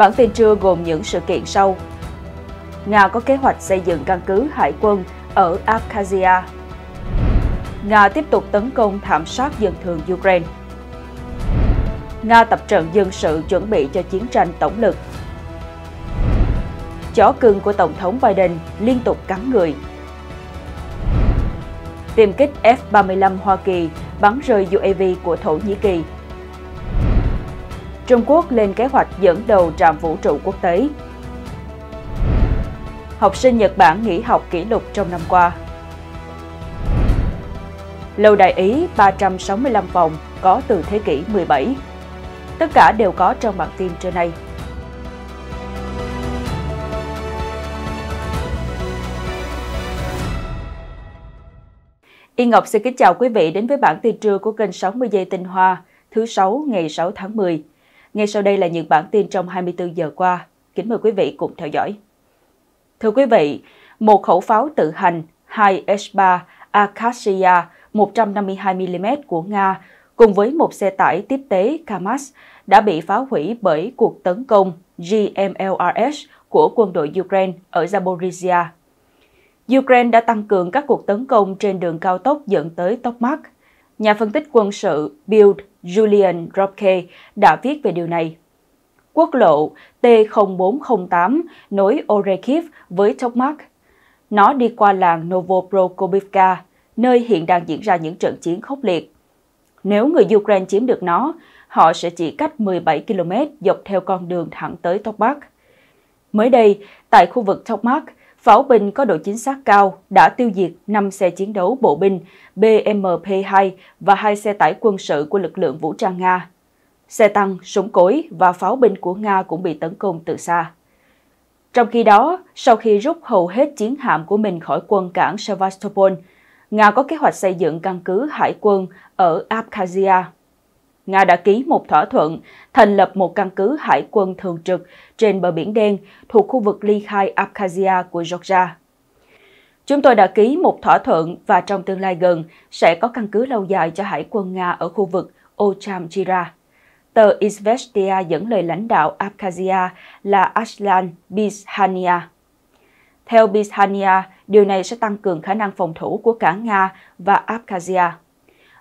Bản tin trưa gồm những sự kiện sau. Nga có kế hoạch xây dựng căn cứ hải quân ở Abkhazia. Nga tiếp tục tấn công thảm sát dân thường Ukraine. Nga tập trận dân sự chuẩn bị cho chiến tranh tổng lực. Chó cưng của Tổng thống Biden liên tục cắn người. Tiêm kích F-35 Hoa Kỳ bắn rơi UAV của Thổ Nhĩ Kỳ Trung Quốc lên kế hoạch dẫn đầu trạm vũ trụ quốc tế. Học sinh Nhật Bản nghỉ học kỷ lục trong năm qua. Lâu đài Ý 365 phòng có từ thế kỷ 17. Tất cả đều có trong bản tin trên nay. Y Ngọc xin kính chào quý vị đến với bản tin trưa của kênh 60 giây tinh hoa thứ 6 ngày 6 tháng 10. Ngay sau đây là những bản tin trong 24 giờ qua. Kính mời quý vị cùng theo dõi. Thưa quý vị, một khẩu pháo tự hành 2S3 Acacia 152mm của Nga cùng với một xe tải tiếp tế Kamaz đã bị phá hủy bởi cuộc tấn công GMLRS của quân đội Ukraine ở Zaporizhia. Ukraine đã tăng cường các cuộc tấn công trên đường cao tốc dẫn tới Tokmak nhà phân tích quân sự Bill Julian Robke đã viết về điều này. Quốc lộ T0408 nối Orekhiv với Tokmak. Nó đi qua làng Novoprokopivka, nơi hiện đang diễn ra những trận chiến khốc liệt. Nếu người Ukraine chiếm được nó, họ sẽ chỉ cách 17 km dọc theo con đường thẳng tới Tokmak. Mới đây, tại khu vực Tokmak, Pháo binh có độ chính xác cao đã tiêu diệt 5 xe chiến đấu bộ binh BMP-2 và hai xe tải quân sự của lực lượng vũ trang Nga. Xe tăng, súng cối và pháo binh của Nga cũng bị tấn công từ xa. Trong khi đó, sau khi rút hầu hết chiến hạm của mình khỏi quân cảng Sevastopol, Nga có kế hoạch xây dựng căn cứ hải quân ở Abkhazia. Nga đã ký một thỏa thuận thành lập một căn cứ hải quân thường trực trên bờ Biển Đen thuộc khu vực ly khai Abkhazia của Georgia. Chúng tôi đã ký một thỏa thuận và trong tương lai gần sẽ có căn cứ lâu dài cho hải quân Nga ở khu vực Ochamchira. Tờ Izvestia dẫn lời lãnh đạo Abkhazia là Aslan Bishania. Theo Bishania, điều này sẽ tăng cường khả năng phòng thủ của cả Nga và Abkhazia.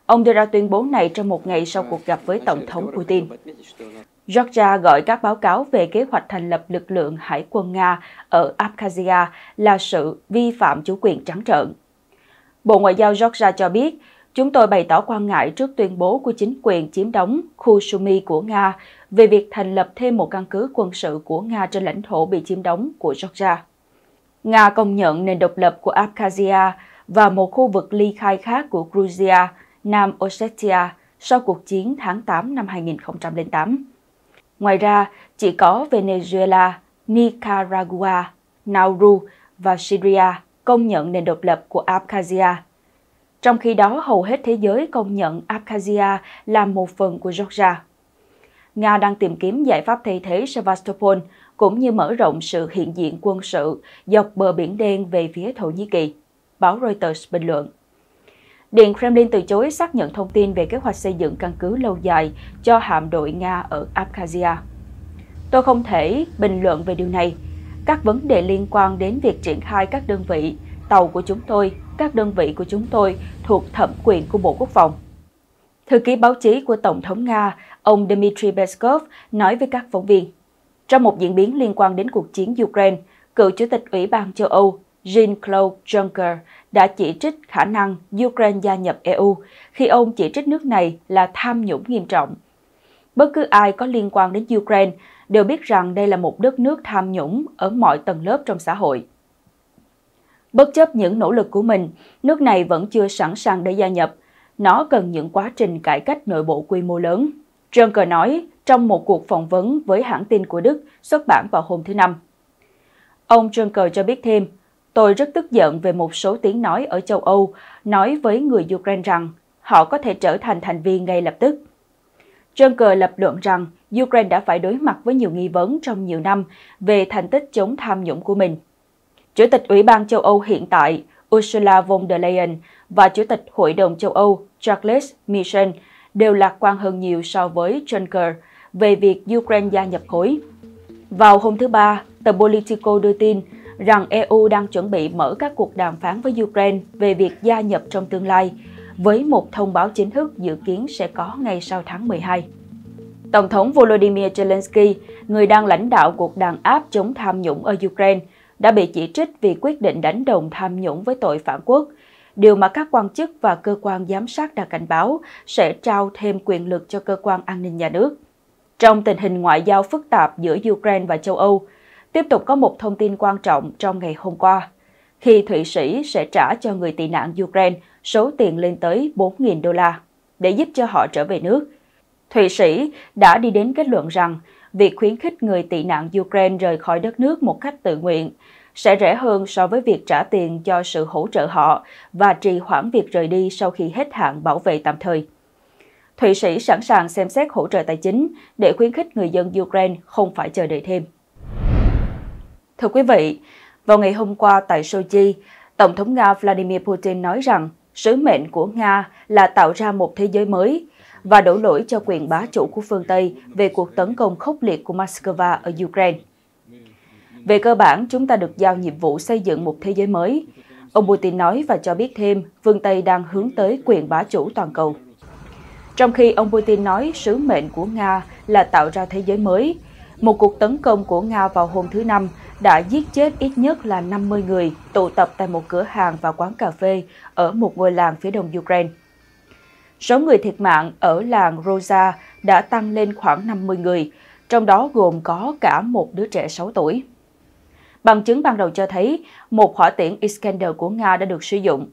Ông đưa ra tuyên bố này trong một ngày sau cuộc gặp với Tổng thống Putin. Georgia gọi các báo cáo về kế hoạch thành lập lực lượng hải quân Nga ở Abkhazia là sự vi phạm chủ quyền trắng trợn. Bộ Ngoại giao Georgia cho biết, chúng tôi bày tỏ quan ngại trước tuyên bố của chính quyền chiếm đóng khu Sumy của Nga về việc thành lập thêm một căn cứ quân sự của Nga trên lãnh thổ bị chiếm đóng của Georgia. Nga công nhận nền độc lập của Abkhazia và một khu vực ly khai khác của Georgia – Nam Ossetia sau cuộc chiến tháng 8 năm 2008. Ngoài ra, chỉ có Venezuela, Nicaragua, Nauru và Syria công nhận nền độc lập của Abkhazia. Trong khi đó, hầu hết thế giới công nhận Abkhazia là một phần của Georgia. Nga đang tìm kiếm giải pháp thay thế Sevastopol cũng như mở rộng sự hiện diện quân sự dọc bờ Biển Đen về phía Thổ Nhĩ Kỳ, báo Reuters bình luận. Điện Kremlin từ chối xác nhận thông tin về kế hoạch xây dựng căn cứ lâu dài cho hạm đội Nga ở Abkhazia. Tôi không thể bình luận về điều này. Các vấn đề liên quan đến việc triển khai các đơn vị, tàu của chúng tôi, các đơn vị của chúng tôi thuộc thẩm quyền của Bộ Quốc phòng. Thư ký báo chí của Tổng thống Nga, ông Dmitry Peskov, nói với các phóng viên. Trong một diễn biến liên quan đến cuộc chiến Ukraine, cựu Chủ tịch Ủy ban châu Âu Jean-Claude Juncker đã chỉ trích khả năng Ukraine gia nhập EU khi ông chỉ trích nước này là tham nhũng nghiêm trọng. Bất cứ ai có liên quan đến Ukraine đều biết rằng đây là một đất nước tham nhũng ở mọi tầng lớp trong xã hội. Bất chấp những nỗ lực của mình, nước này vẫn chưa sẵn sàng để gia nhập. Nó cần những quá trình cải cách nội bộ quy mô lớn. Juncker nói trong một cuộc phỏng vấn với hãng tin của Đức xuất bản vào hôm thứ Năm. Ông Juncker cho biết thêm, Tôi rất tức giận về một số tiếng nói ở châu Âu nói với người Ukraine rằng họ có thể trở thành thành viên ngay lập tức. Juncker lập luận rằng Ukraine đã phải đối mặt với nhiều nghi vấn trong nhiều năm về thành tích chống tham nhũng của mình. Chủ tịch Ủy ban châu Âu hiện tại Ursula von der Leyen và Chủ tịch Hội đồng châu Âu Charles Michel đều lạc quan hơn nhiều so với Juncker về việc Ukraine gia nhập khối. Vào hôm thứ Ba, tờ Politico đưa tin rằng EU đang chuẩn bị mở các cuộc đàm phán với Ukraine về việc gia nhập trong tương lai, với một thông báo chính thức dự kiến sẽ có ngay sau tháng 12. Tổng thống Volodymyr Zelensky, người đang lãnh đạo cuộc đàn áp chống tham nhũng ở Ukraine, đã bị chỉ trích vì quyết định đánh đồng tham nhũng với tội phản quốc, điều mà các quan chức và cơ quan giám sát đã cảnh báo sẽ trao thêm quyền lực cho cơ quan an ninh nhà nước. Trong tình hình ngoại giao phức tạp giữa Ukraine và châu Âu, tiếp tục có một thông tin quan trọng trong ngày hôm qua, khi Thụy Sĩ sẽ trả cho người tị nạn Ukraine số tiền lên tới 4.000 đô la để giúp cho họ trở về nước. Thụy Sĩ đã đi đến kết luận rằng việc khuyến khích người tị nạn Ukraine rời khỏi đất nước một cách tự nguyện sẽ rẻ hơn so với việc trả tiền cho sự hỗ trợ họ và trì hoãn việc rời đi sau khi hết hạn bảo vệ tạm thời. Thụy Sĩ sẵn sàng xem xét hỗ trợ tài chính để khuyến khích người dân Ukraine không phải chờ đợi thêm. Thưa quý vị, vào ngày hôm qua tại Sochi, Tổng thống Nga Vladimir Putin nói rằng sứ mệnh của Nga là tạo ra một thế giới mới và đổ lỗi cho quyền bá chủ của phương Tây về cuộc tấn công khốc liệt của Moscow ở Ukraine. Về cơ bản, chúng ta được giao nhiệm vụ xây dựng một thế giới mới. Ông Putin nói và cho biết thêm, phương Tây đang hướng tới quyền bá chủ toàn cầu. Trong khi ông Putin nói sứ mệnh của Nga là tạo ra thế giới mới, một cuộc tấn công của Nga vào hôm thứ Năm đã giết chết ít nhất là 50 người tụ tập tại một cửa hàng và quán cà phê ở một ngôi làng phía đông Ukraine. Số người thiệt mạng ở làng Rosa đã tăng lên khoảng 50 người, trong đó gồm có cả một đứa trẻ 6 tuổi. Bằng chứng ban đầu cho thấy một hỏa tiễn Iskander của Nga đã được sử dụng.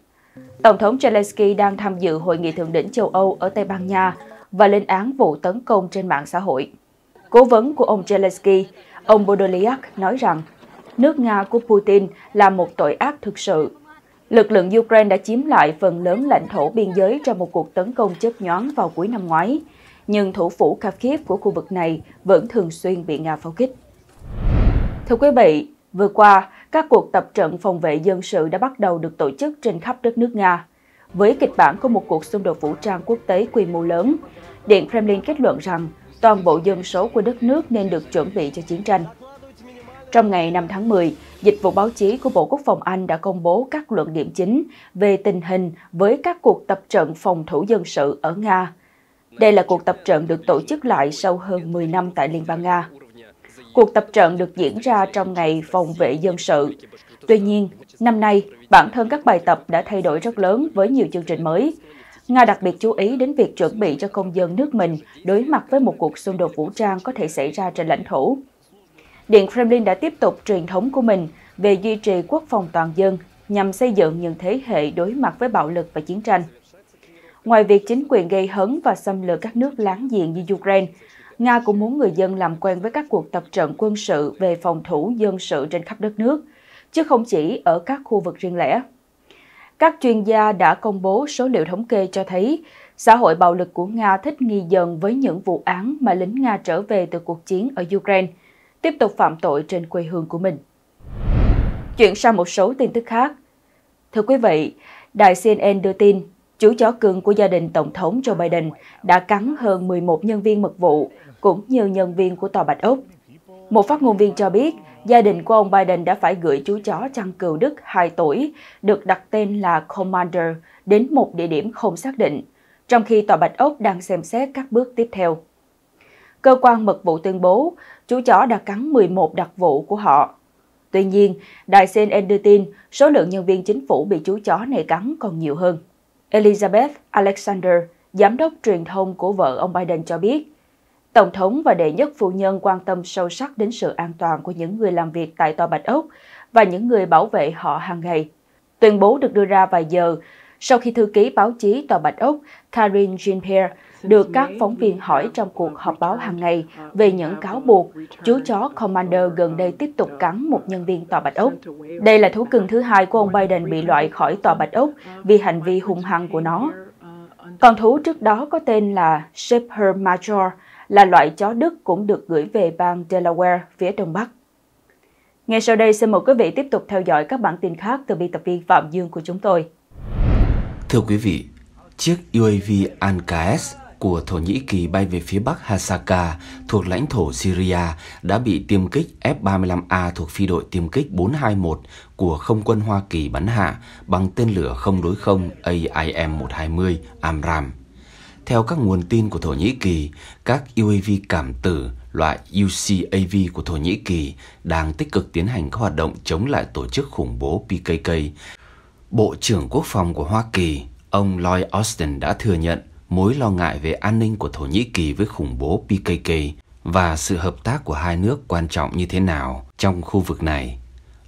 Tổng thống Zelensky đang tham dự hội nghị thượng đỉnh châu Âu ở Tây Ban Nha và lên án vụ tấn công trên mạng xã hội. Cố vấn của ông Zelensky, ông Bodoliak nói rằng nước Nga của Putin là một tội ác thực sự. Lực lượng Ukraine đã chiếm lại phần lớn lãnh thổ biên giới trong một cuộc tấn công chớp nhoáng vào cuối năm ngoái, nhưng thủ phủ Kharkiv của khu vực này vẫn thường xuyên bị Nga pháo kích. Thưa quý vị, vừa qua, các cuộc tập trận phòng vệ dân sự đã bắt đầu được tổ chức trên khắp đất nước Nga. Với kịch bản của một cuộc xung đột vũ trang quốc tế quy mô lớn, Điện Kremlin kết luận rằng toàn bộ dân số của đất nước nên được chuẩn bị cho chiến tranh. Trong ngày 5 tháng 10, Dịch vụ báo chí của Bộ Quốc phòng Anh đã công bố các luận điểm chính về tình hình với các cuộc tập trận phòng thủ dân sự ở Nga. Đây là cuộc tập trận được tổ chức lại sau hơn 10 năm tại Liên bang Nga. Cuộc tập trận được diễn ra trong ngày phòng vệ dân sự. Tuy nhiên, năm nay, bản thân các bài tập đã thay đổi rất lớn với nhiều chương trình mới. Nga đặc biệt chú ý đến việc chuẩn bị cho công dân nước mình đối mặt với một cuộc xung đột vũ trang có thể xảy ra trên lãnh thổ. Điện Kremlin đã tiếp tục truyền thống của mình về duy trì quốc phòng toàn dân nhằm xây dựng những thế hệ đối mặt với bạo lực và chiến tranh. Ngoài việc chính quyền gây hấn và xâm lược các nước láng giềng như Ukraine, Nga cũng muốn người dân làm quen với các cuộc tập trận quân sự về phòng thủ dân sự trên khắp đất nước, chứ không chỉ ở các khu vực riêng lẻ. Các chuyên gia đã công bố số liệu thống kê cho thấy xã hội bạo lực của Nga thích nghi dần với những vụ án mà lính Nga trở về từ cuộc chiến ở Ukraine – tiếp tục phạm tội trên quê hương của mình. Chuyển sang một số tin tức khác. Thưa quý vị, đài CNN đưa tin chú chó cưng của gia đình Tổng thống Joe Biden đã cắn hơn 11 nhân viên mật vụ, cũng như nhân viên của Tòa Bạch Ốc. Một phát ngôn viên cho biết, gia đình của ông Biden đã phải gửi chú chó chăn cừu Đức 2 tuổi, được đặt tên là Commander, đến một địa điểm không xác định, trong khi Tòa Bạch Ốc đang xem xét các bước tiếp theo cơ quan mật vụ tuyên bố chú chó đã cắn 11 đặc vụ của họ. Tuy nhiên, đài CNN đưa tin số lượng nhân viên chính phủ bị chú chó này cắn còn nhiều hơn. Elizabeth Alexander, giám đốc truyền thông của vợ ông Biden cho biết, Tổng thống và đệ nhất phu nhân quan tâm sâu sắc đến sự an toàn của những người làm việc tại Tòa Bạch Ốc và những người bảo vệ họ hàng ngày. Tuyên bố được đưa ra vài giờ sau khi thư ký báo chí Tòa Bạch Ốc Karin Jean-Pierre được các phóng viên hỏi trong cuộc họp báo hàng ngày về những cáo buộc chú chó Commander gần đây tiếp tục cắn một nhân viên Tòa Bạch Ốc. Đây là thú cưng thứ hai của ông Biden bị loại khỏi Tòa Bạch Ốc vì hành vi hung hăng của nó. Con thú trước đó có tên là Shepherd Major, là loại chó Đức cũng được gửi về bang Delaware, phía đông bắc. Ngay sau đây, xin mời quý vị tiếp tục theo dõi các bản tin khác từ biên tập viên Phạm Dương của chúng tôi. Thưa quý vị, chiếc UAV Anka S của Thổ Nhĩ Kỳ bay về phía bắc Hasaka thuộc lãnh thổ Syria đã bị tiêm kích F-35A thuộc phi đội tiêm kích 421 của không quân Hoa Kỳ bắn hạ bằng tên lửa không đối không AIM-120 AMRAAM. Theo các nguồn tin của Thổ Nhĩ Kỳ, các UAV cảm tử loại UCAV của Thổ Nhĩ Kỳ đang tích cực tiến hành các hoạt động chống lại tổ chức khủng bố PKK. Bộ trưởng Quốc phòng của Hoa Kỳ, ông Lloyd Austin đã thừa nhận mối lo ngại về an ninh của Thổ Nhĩ Kỳ với khủng bố PKK và sự hợp tác của hai nước quan trọng như thế nào trong khu vực này.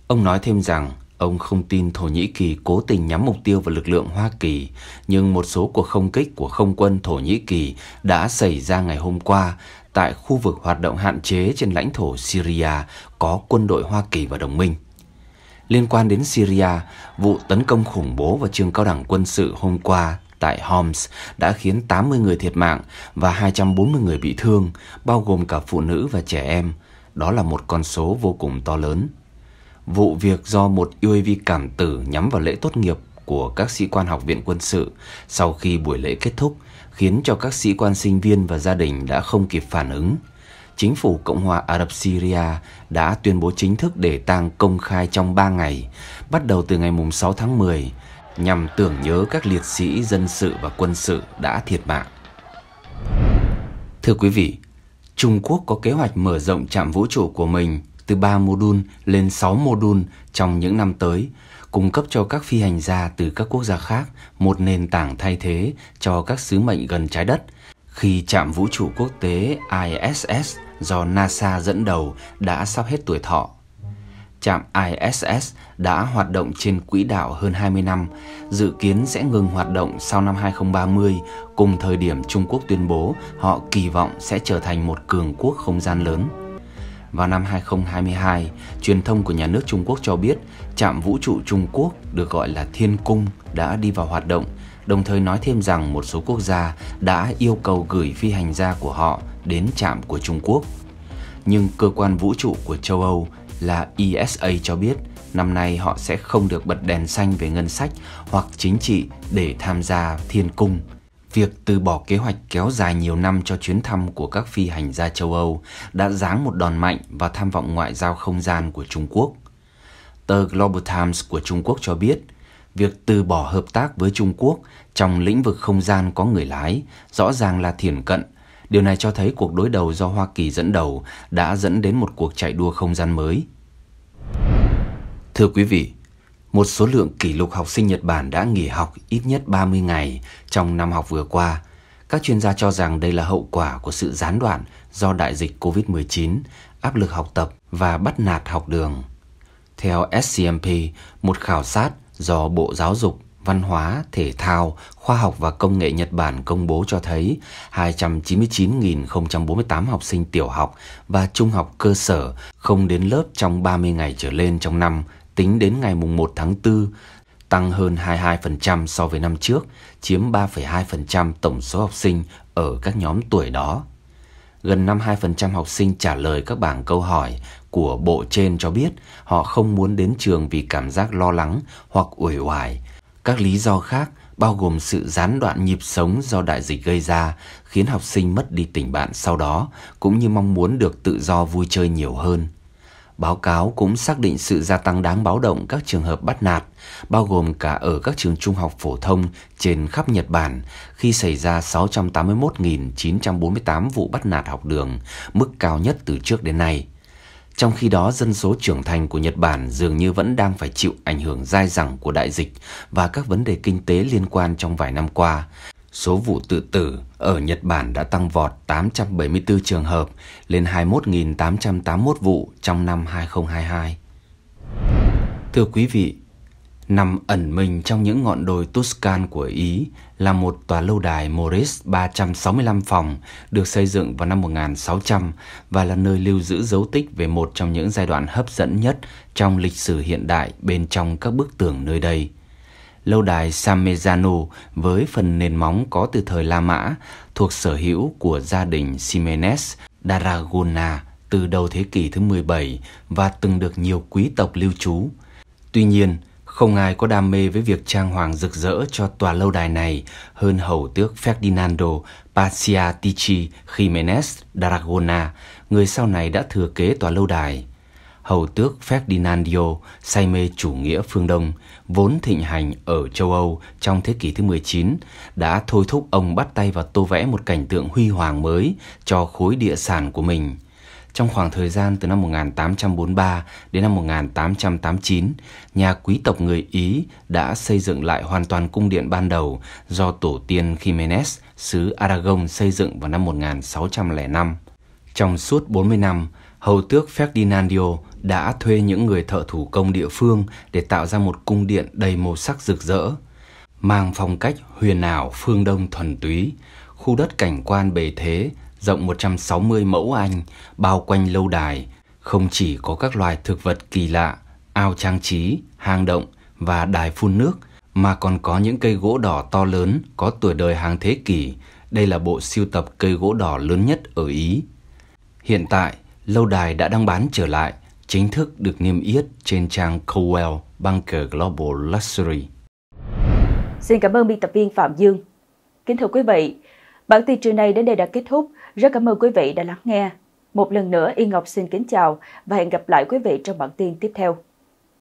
Ông nói thêm rằng ông không tin Thổ Nhĩ Kỳ cố tình nhắm mục tiêu vào lực lượng Hoa Kỳ, nhưng một số cuộc không kích của không quân Thổ Nhĩ Kỳ đã xảy ra ngày hôm qua tại khu vực hoạt động hạn chế trên lãnh thổ Syria có quân đội Hoa Kỳ và đồng minh. Liên quan đến Syria, vụ tấn công khủng bố vào trường cao đẳng quân sự hôm qua tại Homs đã khiến 80 người thiệt mạng và 240 người bị thương, bao gồm cả phụ nữ và trẻ em. Đó là một con số vô cùng to lớn. Vụ việc do một UAV cảm tử nhắm vào lễ tốt nghiệp của các sĩ quan học viện quân sự sau khi buổi lễ kết thúc khiến cho các sĩ quan sinh viên và gia đình đã không kịp phản ứng. Chính phủ Cộng hòa Ả Rập Syria đã tuyên bố chính thức để tang công khai trong 3 ngày, bắt đầu từ ngày 6 tháng 10 nhằm tưởng nhớ các liệt sĩ dân sự và quân sự đã thiệt mạng. Thưa quý vị, Trung Quốc có kế hoạch mở rộng trạm vũ trụ của mình từ 3 mô đun lên 6 mô đun trong những năm tới, cung cấp cho các phi hành gia từ các quốc gia khác một nền tảng thay thế cho các sứ mệnh gần trái đất khi trạm vũ trụ quốc tế ISS do NASA dẫn đầu đã sắp hết tuổi thọ trạm ISS đã hoạt động trên quỹ đạo hơn 20 năm, dự kiến sẽ ngừng hoạt động sau năm 2030, cùng thời điểm Trung Quốc tuyên bố họ kỳ vọng sẽ trở thành một cường quốc không gian lớn. Vào năm 2022, truyền thông của nhà nước Trung Quốc cho biết trạm vũ trụ Trung Quốc được gọi là Thiên Cung đã đi vào hoạt động, đồng thời nói thêm rằng một số quốc gia đã yêu cầu gửi phi hành gia của họ đến trạm của Trung Quốc. Nhưng cơ quan vũ trụ của châu Âu là ESA cho biết năm nay họ sẽ không được bật đèn xanh về ngân sách hoặc chính trị để tham gia thiên cung. Việc từ bỏ kế hoạch kéo dài nhiều năm cho chuyến thăm của các phi hành gia châu Âu đã giáng một đòn mạnh vào tham vọng ngoại giao không gian của Trung Quốc. Tờ Global Times của Trung Quốc cho biết, việc từ bỏ hợp tác với Trung Quốc trong lĩnh vực không gian có người lái rõ ràng là thiển cận Điều này cho thấy cuộc đối đầu do Hoa Kỳ dẫn đầu đã dẫn đến một cuộc chạy đua không gian mới. Thưa quý vị, một số lượng kỷ lục học sinh Nhật Bản đã nghỉ học ít nhất 30 ngày trong năm học vừa qua. Các chuyên gia cho rằng đây là hậu quả của sự gián đoạn do đại dịch COVID-19, áp lực học tập và bắt nạt học đường. Theo SCMP, một khảo sát do Bộ Giáo dục Văn hóa, Thể thao, Khoa học và Công nghệ Nhật Bản công bố cho thấy 299.048 học sinh tiểu học và trung học cơ sở không đến lớp trong 30 ngày trở lên trong năm tính đến ngày 1 tháng 4, tăng hơn 22% so với năm trước, chiếm 3,2% tổng số học sinh ở các nhóm tuổi đó. Gần 52% học sinh trả lời các bảng câu hỏi của bộ trên cho biết họ không muốn đến trường vì cảm giác lo lắng hoặc uể oải các lý do khác bao gồm sự gián đoạn nhịp sống do đại dịch gây ra khiến học sinh mất đi tình bạn sau đó cũng như mong muốn được tự do vui chơi nhiều hơn. Báo cáo cũng xác định sự gia tăng đáng báo động các trường hợp bắt nạt, bao gồm cả ở các trường trung học phổ thông trên khắp Nhật Bản khi xảy ra 681.948 vụ bắt nạt học đường, mức cao nhất từ trước đến nay. Trong khi đó, dân số trưởng thành của Nhật Bản dường như vẫn đang phải chịu ảnh hưởng dai dẳng của đại dịch và các vấn đề kinh tế liên quan trong vài năm qua. Số vụ tự tử ở Nhật Bản đã tăng vọt 874 trường hợp lên 21.881 vụ trong năm 2022. Thưa quý vị, Nằm ẩn mình trong những ngọn đồi Tuscan của Ý là một tòa lâu đài Morris 365 phòng được xây dựng vào năm 1600 và là nơi lưu giữ dấu tích về một trong những giai đoạn hấp dẫn nhất trong lịch sử hiện đại bên trong các bức tường nơi đây. Lâu đài Samezano với phần nền móng có từ thời La Mã thuộc sở hữu của gia đình Ximenes Daragona từ đầu thế kỷ thứ 17 và từng được nhiều quý tộc lưu trú. Tuy nhiên, không ai có đam mê với việc trang hoàng rực rỡ cho tòa lâu đài này hơn hầu tước Ferdinando Paciatici Jimenez Daragona, người sau này đã thừa kế tòa lâu đài. Hầu tước Ferdinandio say mê chủ nghĩa phương Đông, vốn thịnh hành ở châu Âu trong thế kỷ thứ 19, đã thôi thúc ông bắt tay vào tô vẽ một cảnh tượng huy hoàng mới cho khối địa sản của mình – trong khoảng thời gian từ năm 1843 đến năm 1889, nhà quý tộc người Ý đã xây dựng lại hoàn toàn cung điện ban đầu do tổ tiên Jimenez xứ Aragon xây dựng vào năm 1605. Trong suốt 40 năm, hầu tước Ferdinandio đã thuê những người thợ thủ công địa phương để tạo ra một cung điện đầy màu sắc rực rỡ, mang phong cách huyền ảo phương Đông thuần túy, khu đất cảnh quan bề thế rộng 160 mẫu Anh, bao quanh lâu đài, không chỉ có các loài thực vật kỳ lạ, ao trang trí, hang động và đài phun nước, mà còn có những cây gỗ đỏ to lớn có tuổi đời hàng thế kỷ. Đây là bộ siêu tập cây gỗ đỏ lớn nhất ở Ý. Hiện tại, lâu đài đã đang bán trở lại, chính thức được niêm yết trên trang Cowell Bunker Global Luxury. Xin cảm ơn biên tập viên Phạm Dương. Kính thưa quý vị, bản tin trưa nay đến đây đã kết thúc. Rất cảm ơn quý vị đã lắng nghe. Một lần nữa, Yên Ngọc xin kính chào và hẹn gặp lại quý vị trong bản tin tiếp theo.